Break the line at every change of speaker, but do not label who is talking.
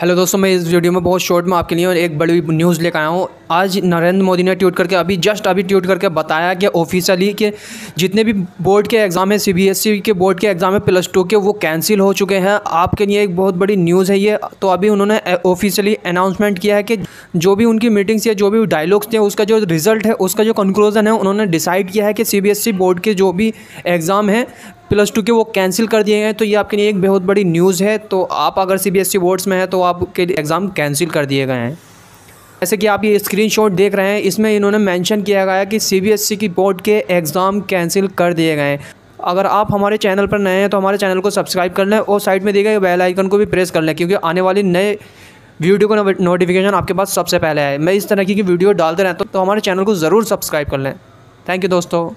hello दोस्तों मैं इस वीडियो में बहुत शॉर्ट में आपके लिए और एक बड़ी न्यूज़ लेकर आया हूँ आज नरेंद्र मोदी ने ट्वीट करके अभी जस्ट अभी ट्वीट करके बताया कि ऑफिशियली कि जितने भी बोर्ड के एग्ज़ाम हैं सीबीएसई e के बोर्ड के एग्ज़ाम है प्लस टू के वो कैंसिल हो चुके हैं आपके लिए एक बहुत बड़ी न्यूज़ है ये तो अभी उन्होंने ऑफिशियली अनाउंसमेंट किया है कि जो भी उनकी मीटिंग्स या जो भी डायलॉग्स थे उसका जो रिज़ल्ट है उसका जो कंक्लूजन है उन्होंने डिसाइड किया है कि सीबीएसई बोर्ड e के जो भी एग्ज़ाम हैं प्लस टू के वो कैंसिल कर दिए हैं तो ये आपके लिए एक बहुत बड़ी न्यूज़ है तो आप अगर सीबीएसई बोर्ड्स e में हैं तो आपके एग्ज़ाम कैंसिल कर दिए गए हैं जैसे कि आप ये स्क्रीनशॉट देख रहे हैं इसमें इन्होंने मेंशन किया गया कि सीबीएसई e की बोर्ड के एग्ज़ाम कैंसिल कर दिए गए हैं अगर आप हमारे चैनल पर नए हैं तो हमारे चैनल को सब्सक्राइब कर लें और साइड में दिए गए बेल आइकन को भी प्रेस कर लें क्योंकि आने वाली नए वीडियो का नोटिफिकेशन आपके पास सबसे पहले आए मैं इस तरह की वीडियो डालते रहता हूँ तो हमारे चैनल को ज़रूर सब्सक्राइब कर लें थैंक यू दोस्तों